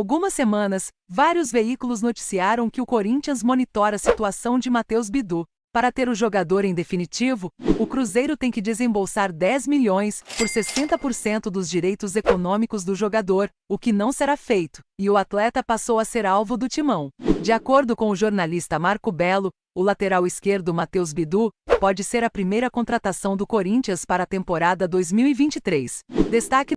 algumas semanas, vários veículos noticiaram que o Corinthians monitora a situação de Matheus Bidu. Para ter o jogador em definitivo, o Cruzeiro tem que desembolsar 10 milhões por 60% dos direitos econômicos do jogador, o que não será feito, e o atleta passou a ser alvo do timão. De acordo com o jornalista Marco Belo, o lateral esquerdo Matheus Bidu pode ser a primeira contratação do Corinthians para a temporada 2023. Destaque